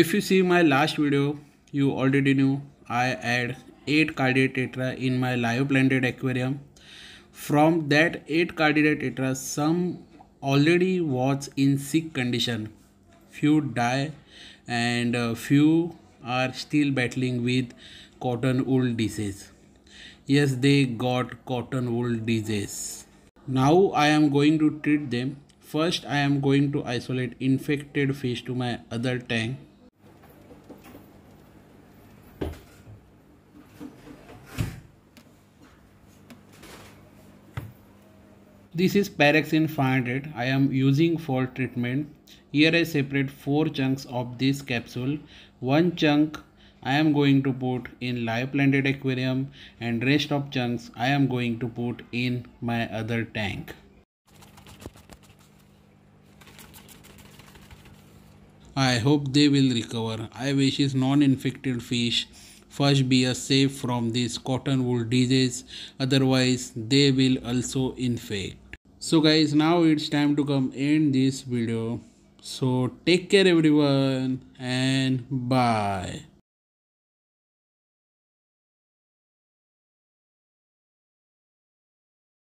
If you see my last video, you already knew I had 8 cardinal tetra in my live planted aquarium. From that 8 cardinal tetra, some already was in sick condition. Few die and uh, few are still battling with cotton wool disease. Yes, they got cotton wool disease. Now I am going to treat them. First, I am going to isolate infected fish to my other tank This is Parexin 500 I am using for treatment. Here I separate 4 chunks of this capsule. One chunk I am going to put in live planted aquarium and rest of chunks I am going to put in my other tank. I hope they will recover. I wish is non-infected fish first be safe from this cotton wool disease otherwise they will also infect so guys now it's time to come end this video so take care everyone and bye